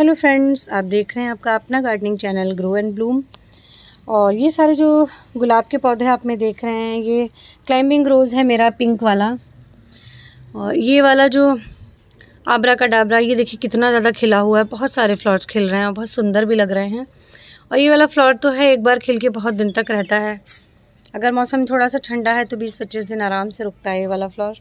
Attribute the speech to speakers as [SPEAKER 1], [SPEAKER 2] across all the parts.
[SPEAKER 1] hello friends आप देख रहे हैं आपका अपना gardening channel grow and bloom और ये सारे जो गुलाब के पौधे आप में देख रहे हैं ये क्लाइंबिंग रोज़ है मेरा पिंक वाला और ये वाला जो आबरा का डाबरा ये देखिए कितना ज़्यादा खिला हुआ है बहुत सारे फ्लावर्स खिल रहे हैं और बहुत सुंदर भी लग रहे हैं और ये वाला फ्लावर तो है एक बार खिल के बहुत दिन तक रहता है अगर मौसम थोड़ा सा ठंडा है तो बीस पच्चीस दिन आराम से रुकता है ये वाला फ्लावर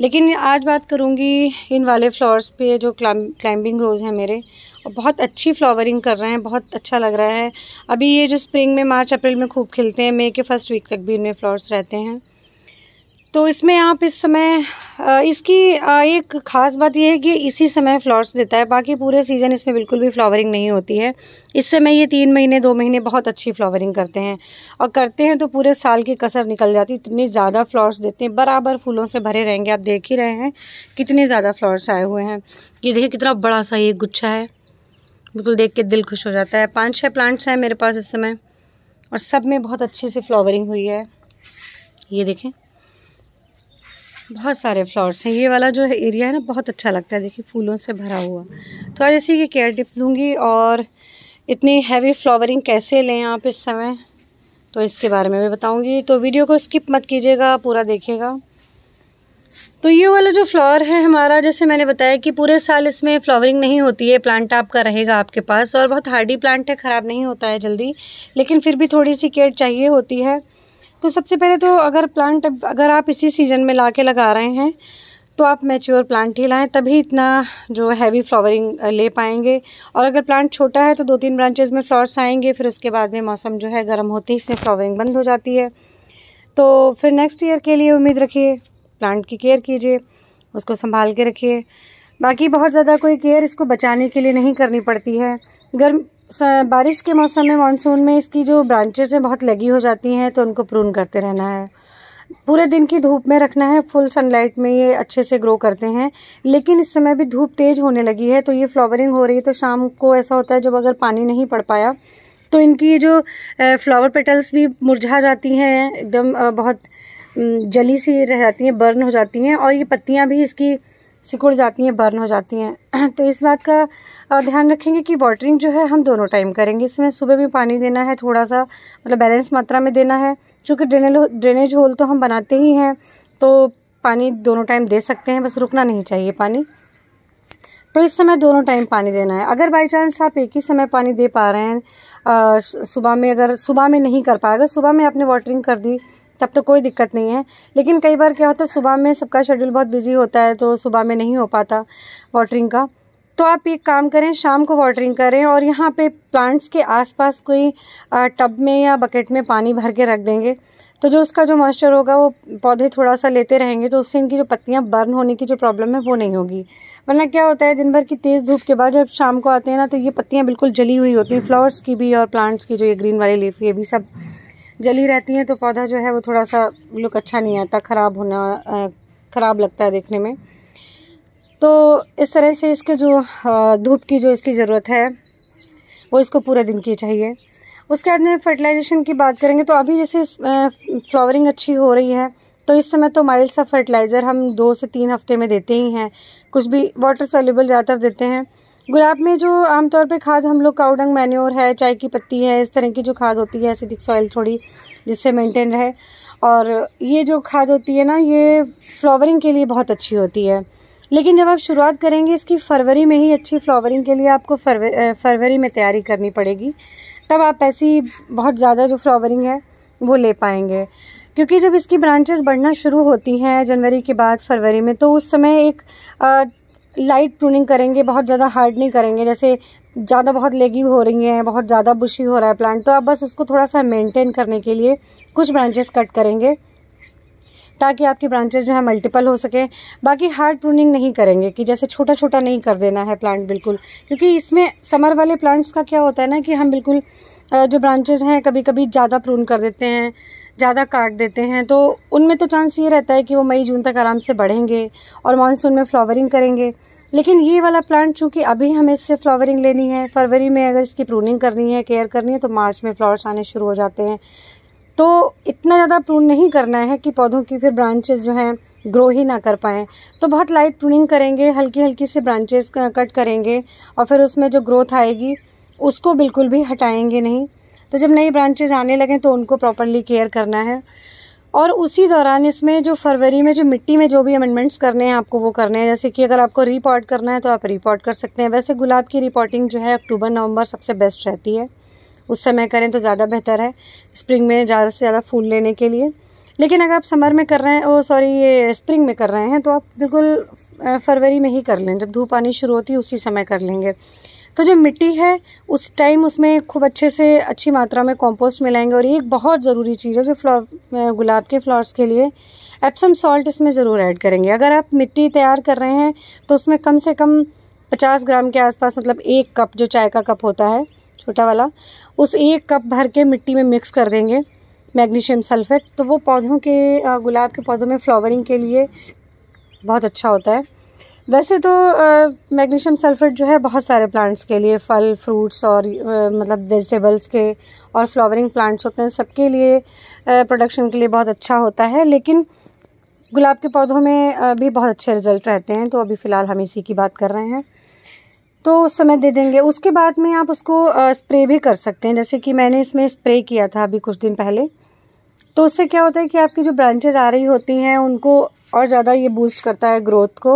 [SPEAKER 1] लेकिन आज बात करूँगी इन वाले फ्लावर्स पे जो क्लाइंबिंग रोज़ हैं मेरे और बहुत अच्छी फ्लावरिंग कर रहे हैं बहुत अच्छा लग रहा है अभी ये जो स्प्रिंग में मार्च अप्रैल में खूब खिलते हैं मई के फर्स्ट वीक तक भी इनमें फ्लावर्स रहते हैं तो इसमें आप इस समय इसकी एक ख़ास बात यह है कि इसी समय फ्लावर्स देता है बाकी पूरे सीज़न इसमें बिल्कुल भी फ्लावरिंग नहीं होती है इस समय ये तीन महीने दो महीने बहुत अच्छी फ्लावरिंग करते हैं और करते हैं तो पूरे साल की कसर निकल जाती है इतने ज़्यादा फ्लावर्स देते हैं बराबर फूलों से भरे रहेंगे आप देख ही रहे हैं कितने ज़्यादा फ्लावर्स आए हुए हैं ये देखिए कितना बड़ा सा ये गुच्छा है बिल्कुल देख के दिल खुश हो जाता है पाँच छः प्लांट्स हैं मेरे पास इस समय और सब में बहुत अच्छे से फ्लावरिंग हुई है ये देखें बहुत सारे फ्लावर्स हैं ये वाला जो है एरिया है ना बहुत अच्छा लगता है देखिए फूलों से भरा हुआ तो आज इसी की केयर टिप्स दूंगी और इतनी हैवी फ्लावरिंग कैसे लें आप इस समय तो इसके बारे में भी बताऊंगी तो वीडियो को स्किप मत कीजिएगा पूरा देखिएगा तो ये वाला जो फ्लावर है हमारा जैसे मैंने बताया कि पूरे साल इसमें फ्लावरिंग नहीं होती है प्लांट आपका रहेगा आपके पास और बहुत हार्डी प्लांट है ख़राब नहीं होता है जल्दी लेकिन फिर भी थोड़ी सी केयर चाहिए होती है तो सबसे पहले तो अगर प्लांट अगर आप इसी सीज़न में ला के लगा रहे हैं तो आप मैच्योर प्लांट ही लाएं तभी इतना जो हैवी फ्लावरिंग ले पाएंगे और अगर प्लांट छोटा है तो दो तीन ब्रांचेज में फ्लावर्स आएंगे फिर उसके बाद में मौसम जो है गर्म होते ही इसमें फ्लावरिंग बंद हो जाती है तो फिर नेक्स्ट ईयर के लिए उम्मीद रखिए प्लांट की केयर कीजिए उसको संभाल के रखिए बाकी बहुत ज़्यादा कोई केयर इसको बचाने के लिए नहीं करनी पड़ती है गर्म बारिश के मौसम में मानसून में इसकी जो ब्रांचेस हैं बहुत लगी हो जाती हैं तो उनको प्रून करते रहना है पूरे दिन की धूप में रखना है फुल सनलाइट में ये अच्छे से ग्रो करते हैं लेकिन इस समय भी धूप तेज़ होने लगी है तो ये फ्लावरिंग हो रही है तो शाम को ऐसा होता है जब अगर पानी नहीं पड़ पाया तो इनकी जो फ्लावर पेटल्स भी मुरझा जाती हैं एकदम बहुत जली सी रह जाती हैं बर्न हो जाती हैं और ये पत्तियाँ भी इसकी सिकुड़ जाती हैं बर्न हो जाती हैं तो इस बात का ध्यान रखेंगे कि वाटरिंग जो है हम दोनों टाइम करेंगे इसमें सुबह भी पानी देना है थोड़ा सा मतलब बैलेंस मात्रा में देना है चूँकि ड्रेनेज ड्रेनेज होल तो हम बनाते ही हैं तो पानी दोनों टाइम दे सकते हैं बस रुकना नहीं चाहिए पानी तो इस समय दोनों टाइम पानी देना है अगर बाई चांस आप एक ही समय पानी दे पा रहे हैं सुबह में अगर सुबह में नहीं कर पाए अगर सुबह में आपने वाटरिंग कर दी तब तो कोई दिक्कत नहीं है लेकिन कई बार क्या होता है सुबह में सबका शेड्यूल बहुत बिजी होता है तो सुबह में नहीं हो पाता वाटरिंग का तो आप एक काम करें शाम को वाटरिंग करें और यहाँ पे प्लांट्स के आसपास कोई टब में या बकेट में पानी भर के रख देंगे तो जो उसका जो मॉइस्चर होगा वो पौधे थोड़ा सा लेते रहेंगे तो उससे इनकी जो पत्तियाँ बर्न होने की जो प्रॉब्लम है वो नहीं होगी वरना क्या होता है दिन भर की तेज़ धूप के बाद जब शाम को आते हैं ना तो ये पत्तियाँ बिल्कुल जली हुई होती हैं फ्लावर्स की भी और प्लांट्स की जो ये ग्रीन वाली लीफ ये भी सब जली रहती हैं तो पौधा जो है वो थोड़ा सा लुक अच्छा नहीं आता ख़राब होना ख़राब लगता है देखने में तो इस तरह से इसके जो धूप की जो इसकी ज़रूरत है वो इसको पूरे दिन की चाहिए उसके बाद में फर्टिलाइजेशन की बात करेंगे तो अभी जैसे फ्लावरिंग अच्छी हो रही है तो इस समय तो माइल्ड सा फर्टिलाइज़र हम दो से तीन हफ्ते में देते ही हैं कुछ भी वाटर सोल्यूबल ज़्यादातर देते हैं गुलाब में जो आमतौर पे खाद हम लोग काउडंग मैन्योर है चाय की पत्ती है इस तरह की जो खाद होती है एसिडिक सॉइल थोड़ी जिससे मेंटेन रहे और ये जो खाद होती है ना ये फ्लावरिंग के लिए बहुत अच्छी होती है लेकिन जब आप शुरुआत करेंगे इसकी फरवरी में ही अच्छी फ्लावरिंग के लिए आपको फरवरी में तैयारी करनी पड़ेगी तब आप ऐसी बहुत ज़्यादा जो फ्लावरिंग है वो ले पाएंगे क्योंकि जब इसकी ब्रांचेस बढ़ना शुरू होती हैं जनवरी के बाद फरवरी में तो उस समय एक लाइट प्रूनिंग करेंगे बहुत ज़्यादा हार्ड नहीं करेंगे जैसे ज़्यादा बहुत लेगी हो रही हैं बहुत ज़्यादा बुशी हो रहा है प्लांट तो आप बस उसको थोड़ा सा मेंटेन करने के लिए कुछ ब्रांचेस कट करेंगे ताकि आपकी ब्रांचेज जो है मल्टीपल हो सकें बाकी हार्ड प्रूनिंग नहीं करेंगे कि जैसे छोटा छोटा नहीं कर देना है प्लांट बिल्कुल क्योंकि इसमें समर वाले प्लांट्स का क्या होता है ना कि हम बिल्कुल जो ब्रांचेज़ हैं कभी कभी ज़्यादा प्रून कर देते हैं ज़्यादा काट देते हैं तो उनमें तो चांस ये रहता है कि वो मई जून तक आराम से बढ़ेंगे और मानसून में फ्लावरिंग करेंगे लेकिन ये वाला प्लांट चूँकि अभी हमें इससे फ्लावरिंग लेनी है फरवरी में अगर इसकी प्रूनिंग करनी है केयर करनी है तो मार्च में फ्लावर्स आने शुरू हो जाते हैं तो इतना ज़्यादा प्रून नहीं करना है कि पौधों की फिर ब्रांचेज जो हैं ग्रो ही ना कर पाएँ तो बहुत लाइट प्रूनिंग करेंगे हल्की हल्की से ब्रांचेस कट करेंगे और फिर उसमें जो ग्रोथ आएगी उसको बिल्कुल भी हटाएंगे नहीं तो जब नई ब्रांचेज आने लगें तो उनको प्रॉपरली केयर करना है और उसी दौरान इसमें जो फरवरी में जो मिट्टी में जो भी अमेंडमेंट्स करने हैं आपको वो करने हैं जैसे कि अगर आपको रिपोर्ट करना है तो आप रिपोर्ट कर सकते हैं वैसे गुलाब की रिपोर्टिंग जो है अक्टूबर नवंबर सबसे बेस्ट रहती है उस समय करें तो ज़्यादा बेहतर है स्प्रिंग में ज़्यादा से ज़्यादा फूल लेने के लिए लेकिन अगर आप समर में कर रहे हैं ओ सॉरी ये स्प्रिंग में कर रहे हैं तो आप बिल्कुल फरवरी में ही कर लें जब धूप आनी शुरू होती है उसी समय कर लेंगे तो जो मिट्टी है उस टाइम उसमें खूब अच्छे से अच्छी मात्रा में कॉम्पोस्ट मिलाएंगे और ये एक बहुत ज़रूरी चीज़ है जो फ्लॉ गुलाब के फ्लावर्स के लिए एप्सम सॉल्ट इसमें ज़रूर ऐड करेंगे अगर आप मिट्टी तैयार कर रहे हैं तो उसमें कम से कम पचास ग्राम के आसपास मतलब एक कप जो चाय का कप होता है छोटा वाला उस एक कप भर के मिट्टी में मिक्स कर देंगे मैग्नीशियम सल्फेट तो वो पौधों के गुलाब के पौधों में फ्लावरिंग के लिए बहुत अच्छा होता है वैसे तो मैग्नीशियम सल्फेट जो है बहुत सारे प्लांट्स के लिए फल फ्रूट्स और आ, मतलब वेजिटेबल्स के और फ्लावरिंग प्लांट्स होते हैं सबके लिए प्रोडक्शन के लिए बहुत अच्छा होता है लेकिन गुलाब के पौधों में भी बहुत अच्छे रिजल्ट रहते हैं तो अभी फ़िलहाल हम इसी की बात कर रहे हैं तो उस समय दे देंगे उसके बाद में आप उसको स्प्रे भी कर सकते हैं जैसे कि मैंने इसमें स्प्रे किया था अभी कुछ दिन पहले तो उससे क्या होता है कि आपकी जो ब्रांचेज आ रही होती हैं उनको और ज़्यादा ये बूस्ट करता है ग्रोथ को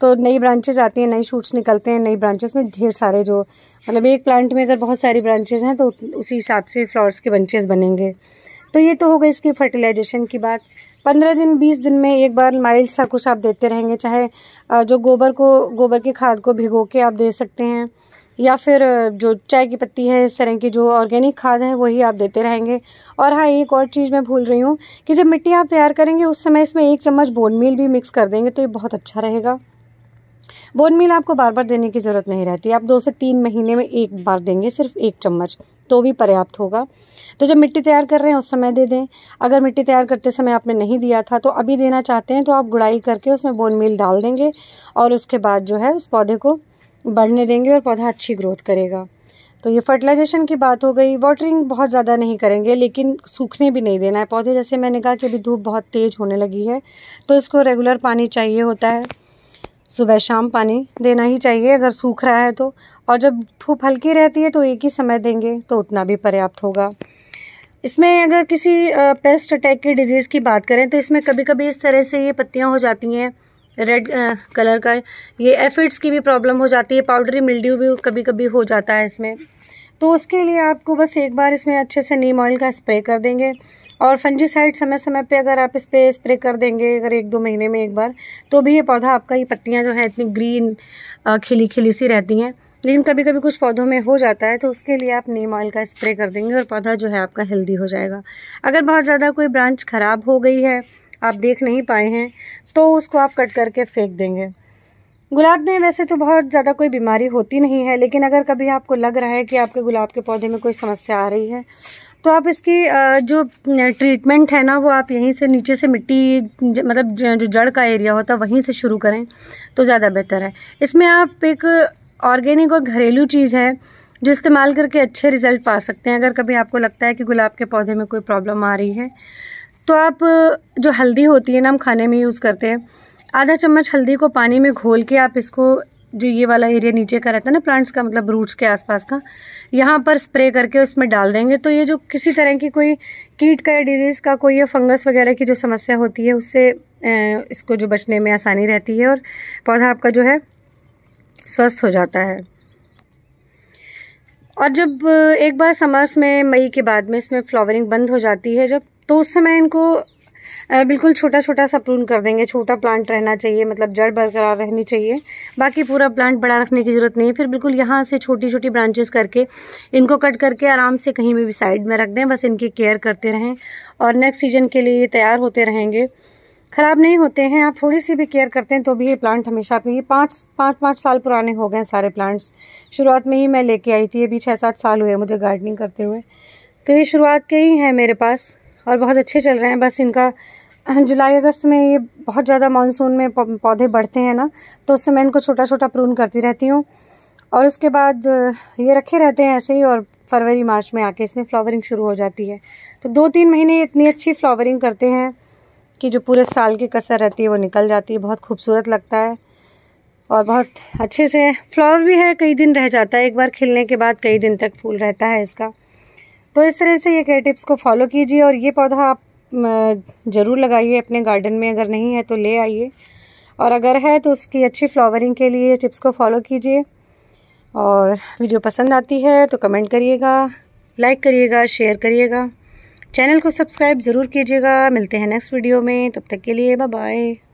[SPEAKER 1] तो नई ब्रांचेज आती हैं नई शूट्स निकलते हैं नई ब्रांचेस में ढेर सारे जो मतलब एक प्लांट में अगर बहुत सारी ब्रांचेज हैं तो उसी हिसाब से फ्लावर्स के बंचेज बनेंगे तो ये तो हो गई इसकी फर्टिलाइजेशन की बात पंद्रह दिन बीस दिन में एक बार माइल्ड सा कुछ आप देते रहेंगे चाहे जो गोबर को गोबर के खाद को भिगो के आप दे सकते हैं या फिर जो चाय की पत्ती है इस तरह की जो ऑर्गेनिक खाद है वही आप देते रहेंगे और हाँ एक और चीज़ मैं भूल रही हूँ कि जब मिट्टी आप तैयार करेंगे उस समय इसमें एक चम्मच बोन मिल भी मिक्स कर देंगे तो ये बहुत अच्छा रहेगा बोन मिल आपको बार बार देने की ज़रूरत नहीं रहती आप दो से तीन महीने में एक बार देंगे सिर्फ एक चम्मच तो भी पर्याप्त होगा तो जब मिट्टी तैयार कर रहे हैं उस समय दे दें अगर मिट्टी तैयार करते समय आपने नहीं दिया था तो अभी देना चाहते हैं तो आप गुड़ाई करके उसमें बोन मिल डाल देंगे और उसके बाद जो है उस पौधे को बढ़ने देंगे और पौधा अच्छी ग्रोथ करेगा तो ये फर्टिलाइजेशन की बात हो गई वाटरिंग बहुत ज़्यादा नहीं करेंगे लेकिन सूखने भी नहीं देना है पौधे जैसे मैंने कहा कि अभी धूप बहुत तेज़ होने लगी है तो इसको रेगुलर पानी चाहिए होता है सुबह शाम पानी देना ही चाहिए अगर सूख रहा है तो और जब धूप हल्की रहती है तो एक ही समय देंगे तो उतना भी पर्याप्त होगा इसमें अगर किसी पेस्ट अटैक की डिज़ीज़ की बात करें तो इसमें कभी कभी इस तरह से ये पत्तियाँ हो जाती हैं रेड कलर का ये एफिड्स की भी प्रॉब्लम हो जाती है पाउडरी मिल्ड्यू भी कभी कभी हो जाता है इसमें तो उसके लिए आपको बस एक बार इसमें अच्छे से नीम ऑयल का स्प्रे कर देंगे और फंजीसाइड समय समय पे अगर आप इस पर स्प्रे कर देंगे अगर एक दो महीने में एक बार तो भी ये पौधा आपका ये पत्तियाँ जो है इतनी ग्रीन खिली खिली सी रहती हैं लेकिन कभी कभी कुछ पौधों में हो जाता है तो उसके लिए आप नीम ऑयल का स्प्रे कर देंगे और पौधा जो है आपका हेल्दी हो जाएगा अगर बहुत ज़्यादा कोई ब्रांच ख़राब हो गई है आप देख नहीं पाए हैं तो उसको आप कट करके फेंक देंगे गुलाब में वैसे तो बहुत ज़्यादा कोई बीमारी होती नहीं है लेकिन अगर कभी आपको लग रहा है कि आपके गुलाब के पौधे में कोई समस्या आ रही है तो आप इसकी जो ट्रीटमेंट है ना वो आप यहीं से नीचे से मिट्टी मतलब जो जड़ का एरिया होता है वहीं से शुरू करें तो ज़्यादा बेहतर है इसमें आप एक ऑर्गेनिक और घरेलू चीज़ है जो इस्तेमाल करके अच्छे रिज़ल्ट पा सकते हैं अगर कभी आपको लगता है कि गुलाब के पौधे में कोई प्रॉब्लम आ रही है तो आप जो हल्दी होती है ना हम खाने में यूज़ करते हैं आधा चम्मच हल्दी को पानी में घोल के आप इसको जो ये वाला एरिया नीचे का रहता है ना प्लांट्स का मतलब रूट्स के आसपास का यहाँ पर स्प्रे करके उसमें डाल देंगे तो ये जो किसी तरह की कोई कीट का या डिजीज़ का कोई या फंगस वगैरह की जो समस्या होती है उससे इसको जो बचने में आसानी रहती है और पौधा आपका जो है स्वस्थ हो जाता है और जब एक बार समर्स में मई के बाद में इसमें फ्लावरिंग बंद हो जाती है जब तो उस समय इनको बिल्कुल छोटा छोटा सा प्रून कर देंगे छोटा प्लांट रहना चाहिए मतलब जड़ बरकरार रहनी चाहिए बाकी पूरा प्लांट बड़ा रखने की ज़रूरत नहीं है फिर बिल्कुल यहाँ से छोटी छोटी ब्रांचेस करके इनको कट करके आराम से कहीं में भी साइड में रख दें बस इनकी केयर करते रहें और नेक्स्ट सीजन के लिए तैयार होते रहेंगे ख़राब नहीं होते हैं आप थोड़ी सी भी केयर करते हैं तो भी ये प्लांट हमेशा आपके ये पाँच पाँच पाँच साल पुराने हो गए सारे प्लांट्स शुरुआत में ही मैं लेके आई थी ये छः सात साल हुए मुझे गार्डनिंग करते हुए तो ये शुरुआत के ही हैं मेरे पास और बहुत अच्छे चल रहे हैं बस इनका जुलाई अगस्त में ये बहुत ज़्यादा मानसून में पौधे बढ़ते हैं ना तो उससे मैं इनको छोटा छोटा प्रून करती रहती हूँ और उसके बाद ये रखे रहते हैं ऐसे ही और फरवरी मार्च में आके इसमें फ्लावरिंग शुरू हो जाती है तो दो तीन महीने इतनी अच्छी फ्लावरिंग करते हैं की जो पूरे साल की कसर रहती है वो निकल जाती है बहुत खूबसूरत लगता है और बहुत अच्छे से फ्लावर भी है कई दिन रह जाता है एक बार खिलने के बाद कई दिन तक फूल रहता है इसका तो इस तरह से ये केयर टिप्स को फॉलो कीजिए और ये पौधा आप ज़रूर लगाइए अपने गार्डन में अगर नहीं है तो ले आइए और अगर है तो उसकी अच्छी फ्लावरिंग के लिए टिप्स को फॉलो कीजिए और वीडियो पसंद आती है तो कमेंट करिएगा लाइक करिएगा शेयर करिएगा चैनल को सब्सक्राइब ज़रूर कीजिएगा मिलते हैं नेक्स्ट वीडियो में तब तक के लिए बाय बाय